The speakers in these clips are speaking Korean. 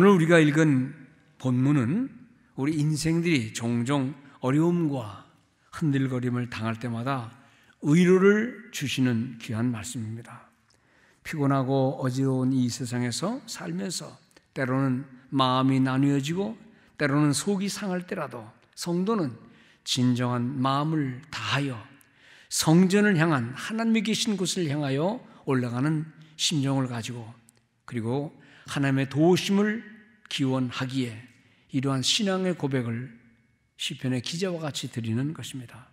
오늘 우리가 읽은 본문은 우리 인생들이 종종 어려움과 흔들거림을 당할 때마다 의로를 주시는 귀한 말씀입니다. 피곤하고 어지러운 이 세상에서 살면서 때로는 마음이 나뉘어지고 때로는 속이 상할 때라도 성도는 진정한 마음을 다하여 성전을 향한 하나님이 계신 곳을 향하여 올라가는 심정을 가지고 그리고 하나님의 도우심을 기원하기에 이러한 신앙의 고백을 시편의 기자와 같이 드리는 것입니다.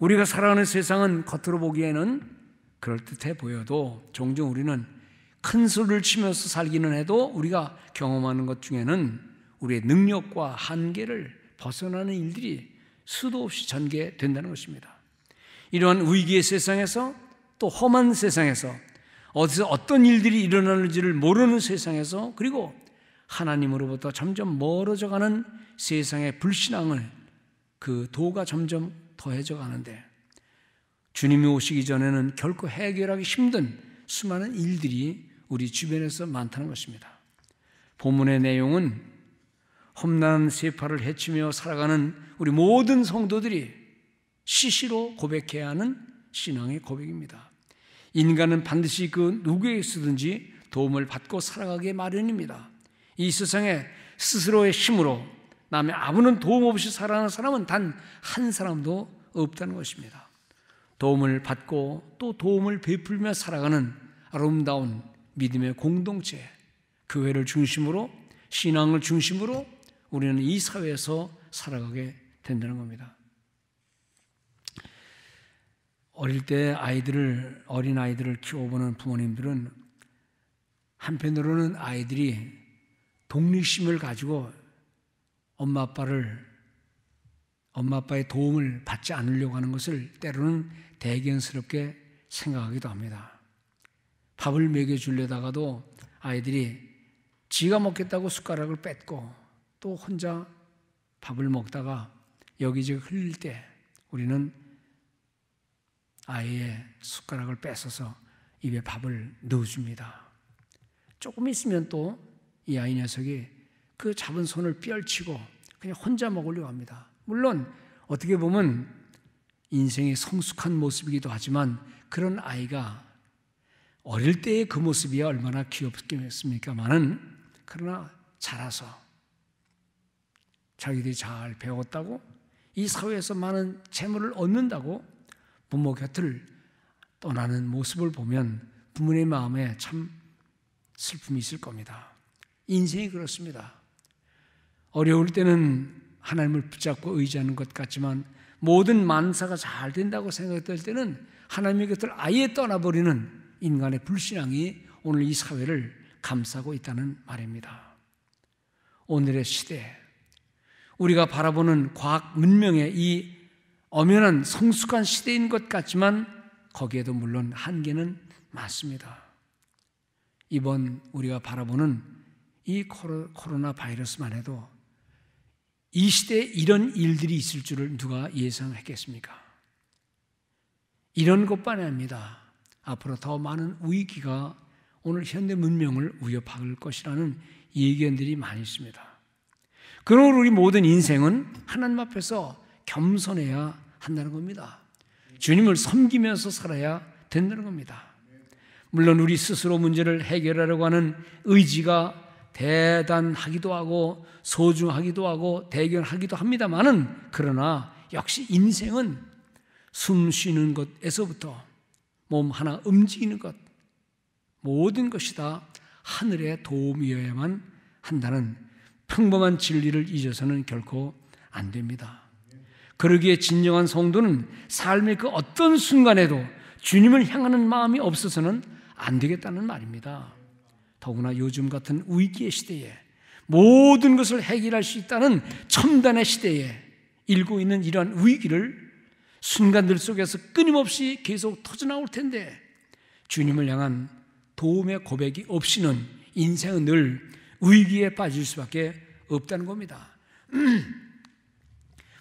우리가 살아가는 세상은 겉으로 보기에는 그럴듯해 보여도 종종 우리는 큰 소리를 치면서 살기는 해도 우리가 경험하는 것 중에는 우리의 능력과 한계를 벗어나는 일들이 수도 없이 전개된다는 것입니다. 이러한 위기의 세상에서 또 험한 세상에서 어디서 어떤 일들이 일어나는지를 모르는 세상에서 그리고 하나님으로부터 점점 멀어져 가는 세상의 불신앙을 그 도가 점점 더해져 가는데 주님이 오시기 전에는 결코 해결하기 힘든 수많은 일들이 우리 주변에서 많다는 것입니다. 본문의 내용은 험난 세파를 헤치며 살아가는 우리 모든 성도들이 시시로 고백해야 하는 신앙의 고백입니다. 인간은 반드시 그 누구에게서든지 도움을 받고 살아가게 마련입니다. 이 세상에 스스로의 힘으로 남의 아무런 도움 없이 살아가는 사람은 단 한 사람도 없다는 것입니다. 도움을 받고 또 도움을 베풀며 살아가는 아름다운 믿음의 공동체, 교회를 중심으로, 신앙을 중심으로 우리는 이 사회에서 살아가게 된다는 겁니다. 어릴 때 아이들을 어린 아이들을 키워보는 부모님들은 한편으로는 아이들이 독립심을 가지고 엄마 아빠를 엄마 아빠의 도움을 받지 않으려고 하는 것을 때로는 대견스럽게 생각하기도 합니다. 밥을 먹여 주려다가도 아이들이 지가 먹겠다고 숟가락을 뺏고 또 혼자 밥을 먹다가 여기저기 흘릴 때 우리는 아이의 숟가락을 뺏어서 입에 밥을 넣어줍니다. 조금 있으면 또 이 아이 녀석이 그 잡은 손을 펼치고 그냥 혼자 먹으려고 합니다. 물론 어떻게 보면 인생의 성숙한 모습이기도 하지만 그런 아이가 어릴 때의 그 모습이야 얼마나 귀엽겠습니까만은 그러나 자라서 자기들이 잘 배웠다고 이 사회에서 많은 재물을 얻는다고 부모 곁을 떠나는 모습을 보면 부모님 마음에 참 슬픔이 있을 겁니다. 인생이 그렇습니다. 어려울 때는 하나님을 붙잡고 의지하는 것 같지만 모든 만사가 잘 된다고 생각될 때는 하나님의 곁을 아예 떠나버리는 인간의 불신앙이 오늘 이 사회를 감싸고 있다는 말입니다. 오늘의 시대, 우리가 바라보는 과학 문명의 이 엄연한 성숙한 시대인 것 같지만 거기에도 물론 한계는 많습니다. 이번 우리가 바라보는 이 코로나 바이러스만 해도 이 시대에 이런 일들이 있을 줄을 누가 예상했겠습니까? 이런 것뿐이 아닙니다. 앞으로 더 많은 위기가 오늘 현대 문명을 위협할 것이라는 예견들이 많이 있습니다. 그러므로 우리 모든 인생은 하나님 앞에서 겸손해야 한다는 겁니다. 주님을 섬기면서 살아야 된다는 겁니다. 물론 우리 스스로 문제를 해결하려고 하는 의지가 대단하기도 하고 소중하기도 하고 대견하기도 합니다만은 그러나 역시 인생은 숨 쉬는 것에서부터 몸 하나 움직이는 것 모든 것이 다 하늘의 도움이어야만 한다는 평범한 진리를 잊어서는 결코 안 됩니다. 그러기에 진정한 성도는 삶의 그 어떤 순간에도 주님을 향하는 마음이 없어서는 안 되겠다는 말입니다. 더구나 요즘 같은 위기의 시대에 모든 것을 해결할 수 있다는 첨단의 시대에 일고 있는 이러한 위기를 순간들 속에서 끊임없이 계속 터져나올 텐데 주님을 향한 도움의 고백이 없이는 인생은 늘 위기에 빠질 수밖에 없다는 겁니다.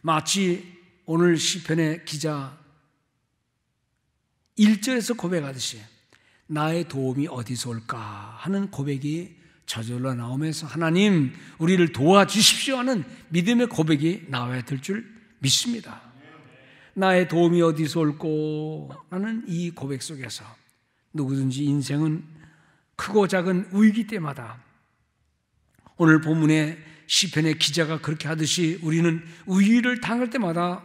마치 오늘 시편의 기자 1절에서 고백하듯이 나의 도움이 어디서 올까 하는 고백이 저절로 나오면서 하나님 우리를 도와주십시오 하는 믿음의 고백이 나와야 될 줄 믿습니다. 나의 도움이 어디서 올까 하는 이 고백 속에서 누구든지 인생은 크고 작은 위기 때마다 오늘 본문에 시편의 기자가 그렇게 하듯이 우리는 우위를 당할 때마다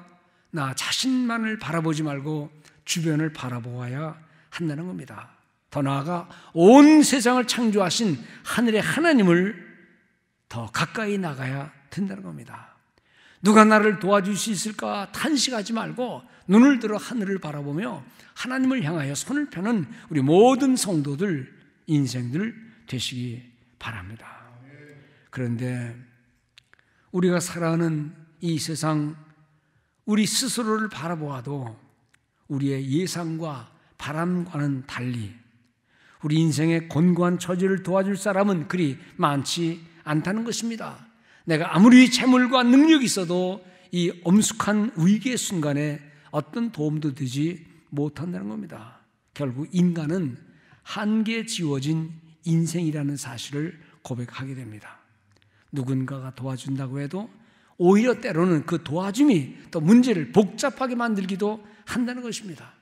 나 자신만을 바라보지 말고 주변을 바라보아야 한다는 겁니다. 더 나아가 온 세상을 창조하신 하늘의 하나님을 더 가까이 나가야 된다는 겁니다. 누가 나를 도와줄 수 있을까 탄식하지 말고 눈을 들어 하늘을 바라보며 하나님을 향하여 손을 펴는 우리 모든 성도들 인생들 되시기 바랍니다. 그런데 우리가 살아가는 이 세상 우리 스스로를 바라보아도 우리의 예상과 바람과는 달리 우리 인생의 곤고한 처지를 도와줄 사람은 그리 많지 않다는 것입니다. 내가 아무리 재물과 능력이 있어도 이 엄숙한 위기의 순간에 어떤 도움도 되지 못한다는 겁니다. 결국 인간은 한계 에 지워진 인생이라는 사실을 고백하게 됩니다. 누군가가 도와준다고 해도 오히려 때로는 그 도와줌이 또 문제를 복잡하게 만들기도 한다는 것입니다.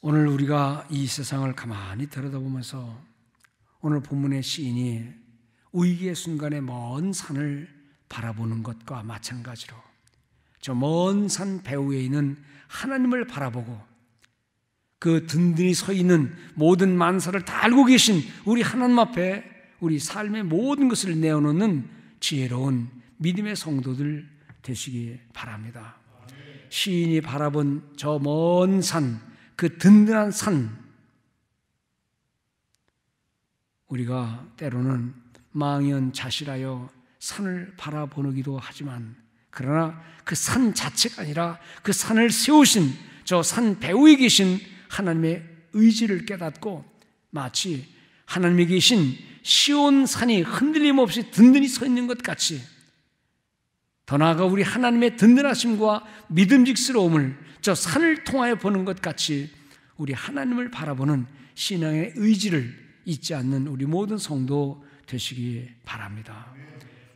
오늘 우리가 이 세상을 가만히 들여다보면서 오늘 본문의 시인이 위기의 순간에 먼 산을 바라보는 것과 마찬가지로 저 먼 산 배후에 있는 하나님을 바라보고 그 든든히 서 있는 모든 만사를 다 알고 계신 우리 하나님 앞에 우리 삶의 모든 것을 내어놓는 지혜로운 믿음의 성도들 되시기 바랍니다. 시인이 바라본 저 먼 산, 그 든든한 산, 우리가 때로는 망연자실하여 산을 바라보기도 하지만, 그러나 그 산 자체가 아니라 그 산을 세우신 저 산 배후에 계신 하나님의 의지를 깨닫고 마치 하나님이 계신 시온 산이 흔들림 없이 든든히 서 있는 것 같이 더 나아가 우리 하나님의 든든하심과 믿음직스러움을 저 산을 통하여 보는 것 같이 우리 하나님을 바라보는 신앙의 의지를 잊지 않는 우리 모든 성도 되시기 바랍니다.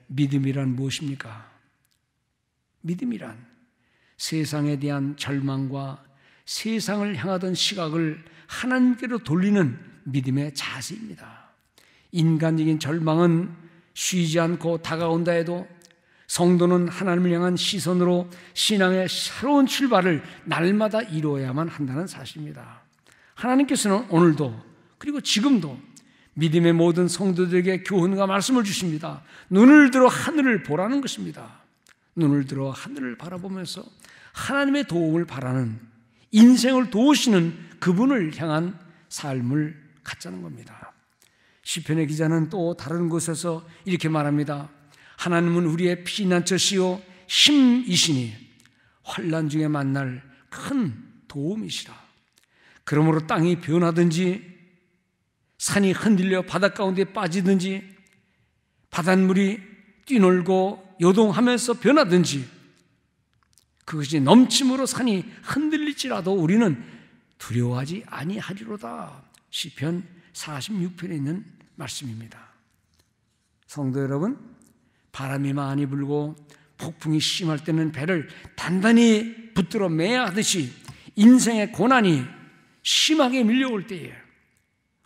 믿음이란 무엇입니까? 믿음이란 세상에 대한 절망과 세상을 향하던 시각을 하나님께로 돌리는 믿음의 자세입니다. 인간적인 절망은 쉬지 않고 다가온다 해도 성도는 하나님을 향한 시선으로 신앙의 새로운 출발을 날마다 이루어야만 한다는 사실입니다. 하나님께서는 오늘도 그리고 지금도 믿음의 모든 성도들에게 교훈과 말씀을 주십니다. 눈을 들어 하늘을 보라는 것입니다. 눈을 들어 하늘을 바라보면서 하나님의 도움을 바라는 인생을 도우시는 그분을 향한 삶을 갖자는 겁니다. 시편의 기자는 또 다른 곳에서 이렇게 말합니다. 하나님은 우리의 피난처시요 힘이시니 환란 중에 만날 큰 도움이시라. 그러므로 땅이 변하든지 산이 흔들려 바닷가운데 빠지든지 바닷물이 뛰놀고 요동하면서 변하든지 그것이 넘침으로 산이 흔들릴지라도 우리는 두려워하지 아니하리로다. 시편 46편에 있는 말씀입니다. 성도 여러분, 바람이 많이 불고 폭풍이 심할 때는 배를 단단히 붙들어 매야 하듯이 인생의 고난이 심하게 밀려올 때에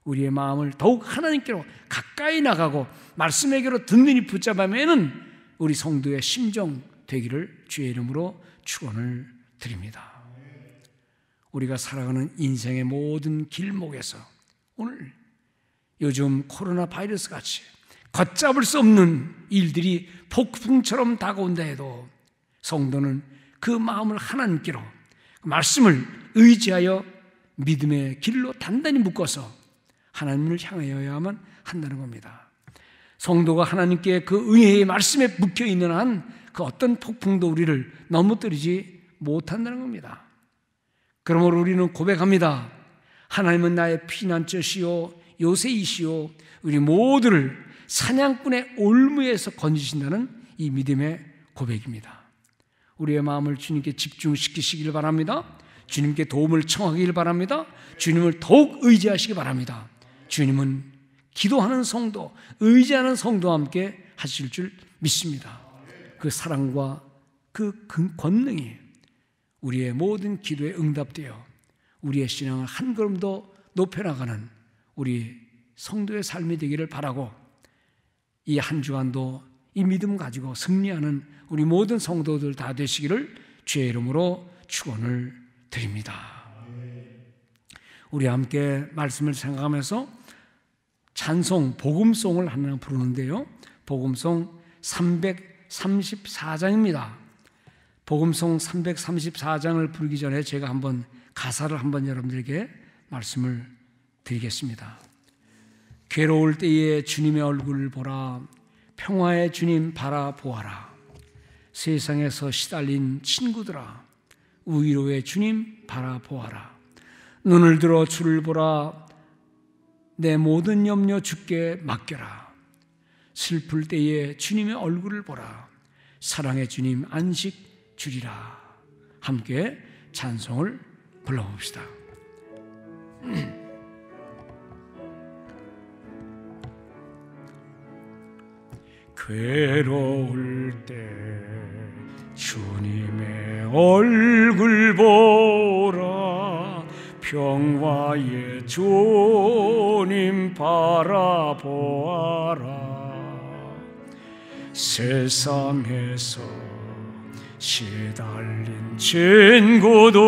우리의 마음을 더욱 하나님께로 가까이 나가고 말씀에게로 든든히 붙잡아매는 우리 성도의 심정 되기를 주의 이름으로 축원을 드립니다. 우리가 살아가는 인생의 모든 길목에서 오늘 요즘 코로나 바이러스 같이 걷잡을 수 없는 일들이 폭풍처럼 다가온다 해도 성도는 그 마음을 하나님께로 그 말씀을 의지하여 믿음의 길로 단단히 묶어서 하나님을 향하여야만 한다는 겁니다. 성도가 하나님께 그 의혜의 말씀에 묶여 있는 한 그 어떤 폭풍도 우리를 넘어뜨리지 못한다는 겁니다. 그러므로 우리는 고백합니다. 하나님은 나의 피난처시요 요새이시요 우리 모두를 사냥꾼의 올무에서 건지신다는 이 믿음의 고백입니다. 우리의 마음을 주님께 집중시키시길 바랍니다. 주님께 도움을 청하길 바랍니다. 주님을 더욱 의지하시기 바랍니다. 주님은 기도하는 성도, 의지하는 성도와 함께 하실 줄 믿습니다. 그 사랑과 그 권능이 우리의 모든 기도에 응답되어 우리의 신앙을 한 걸음 더 높여나가는 우리 성도의 삶이 되기를 바라고 이 한 주간도 이 믿음 가지고 승리하는 우리 모든 성도들 다 되시기를 주의 이름으로 축원을 드립니다. 우리 함께 말씀을 생각하면서 찬송, 복음송을 하나 부르는데요. 복음송 334장입니다. 복음송 334장을 부르기 전에 제가 한번 가사를 한번 여러분들에게 말씀을 드리겠습니다. 괴로울 때에 주님의 얼굴을 보라. 평화의 주님 바라보아라. 세상에서 시달린 친구들아. 위로의 주님 바라보아라. 눈을 들어 주를 보라. 내 모든 염려 주께 맡겨라. 슬플 때에 주님의 얼굴을 보라. 사랑의 주님 안식 주리라. 함께 찬송을 불러봅시다. 괴로울 때 주님의 얼굴 보라. 평화의 주님 바라보아라 세상에서 시달린 친구들아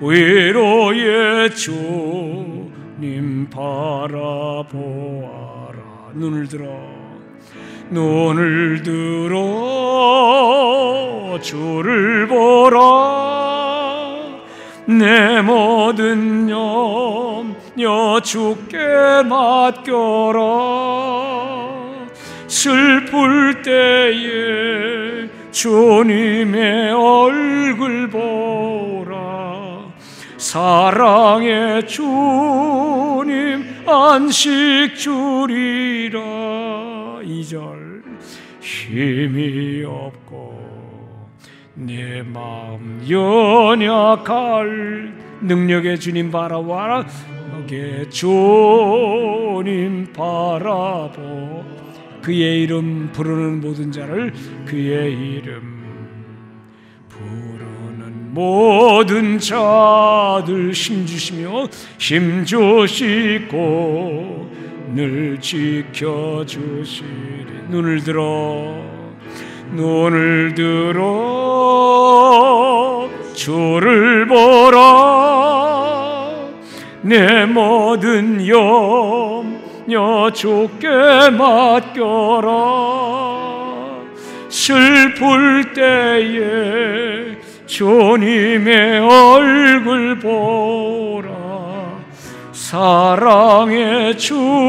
위로의 주님 바라보아라 눈을 들어 눈을 들어 주를 보라 내 모든 염려 주께 맡겨라 슬플 때에 주님의 얼굴 보라 사랑의 주님 안식 주리라 이 절 힘이 없고 내 마음 연약할 능력의 주님 바라와라 능력의 주님 바라보 그의 이름 부르는 모든 자를 그의 이름 부르는 모든 자들 힘주시며 힘주시고 늘 지켜주시리 눈을 들어 눈을 들어 주를 보라 내 모든 염려 주게 맡겨라 슬플 때에 주님의 얼굴 보라 사랑의 주님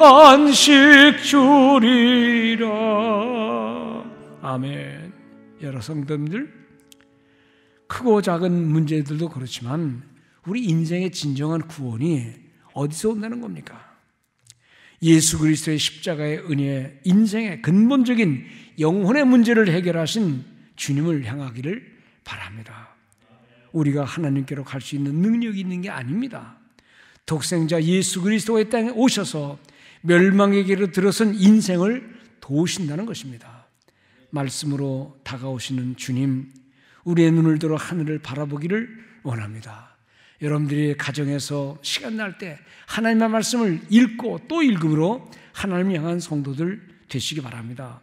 안식 주리라 아멘 여러 성도님들 크고 작은 문제들도 그렇지만 우리 인생의 진정한 구원이 어디서 온다는 겁니까? 예수 그리스도의 십자가의 은혜, 인생의 근본적인 영혼의 문제를 해결하신 주님을 향하기를 바랍니다. 우리가 하나님께로 갈 수 있는 능력이 있는 게 아닙니다. 독생자 예수 그리스도의 땅에 오셔서 멸망의 길을 들어선 인생을 도우신다는 것입니다. 말씀으로 다가오시는 주님, 우리의 눈을 들어 하늘을 바라보기를 원합니다. 여러분들이 가정에서 시간 날 때 하나님의 말씀을 읽고 또 읽음으로 하나님을 향한 성도들 되시기 바랍니다.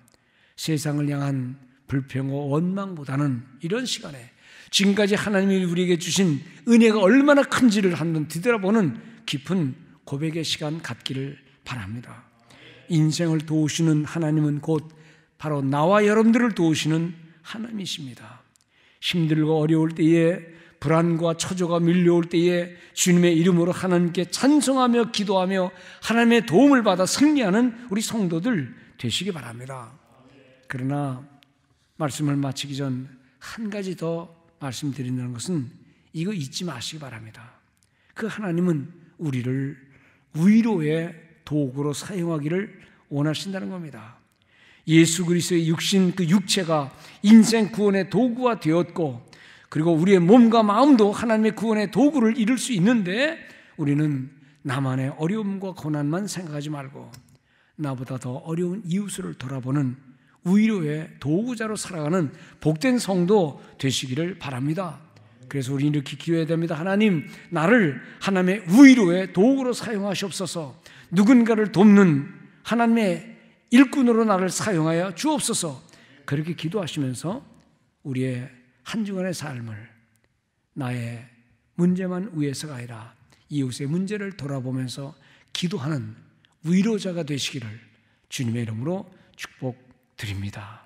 세상을 향한 불평과 원망보다는 이런 시간에 지금까지 하나님이 우리에게 주신 은혜가 얼마나 큰지를 한번 뒤돌아보는 깊은 고백의 시간 갖기를 바랍니다. 인생을 도우시는 하나님은 곧 바로 나와 여러분들을 도우시는 하나님이십니다. 힘들고 어려울 때에 불안과 처조가 밀려올 때에 주님의 이름으로 하나님께 찬송하며 기도하며 하나님의 도움을 받아 승리하는 우리 성도들 되시기 바랍니다. 그러나 말씀을 마치기 전 한 가지 더 말씀드린다는 것은 이거 잊지 마시기 바랍니다. 그 하나님은 우리를 위로의 도구로 사용하기를 원하신다는 겁니다. 예수 그리스도의 육신 그 육체가 인생 구원의 도구가 되었고 그리고 우리의 몸과 마음도 하나님의 구원의 도구를 이룰 수 있는데 우리는 나만의 어려움과 고난만 생각하지 말고 나보다 더 어려운 이웃을 돌아보는 위로의 도구자로 살아가는 복된 성도 되시기를 바랍니다. 그래서 우리는 이렇게 기도해야 됩니다. 하나님, 나를 하나님의 위로의 도구로 사용하시옵소서. 누군가를 돕는 하나님의 일꾼으로 나를 사용하여 주옵소서 그렇게 기도하시면서 우리의 한주간의 삶을 나의 문제만 위해서가 아니라 이웃의 문제를 돌아보면서 기도하는 위로자가 되시기를 주님의 이름으로 축복드립니다.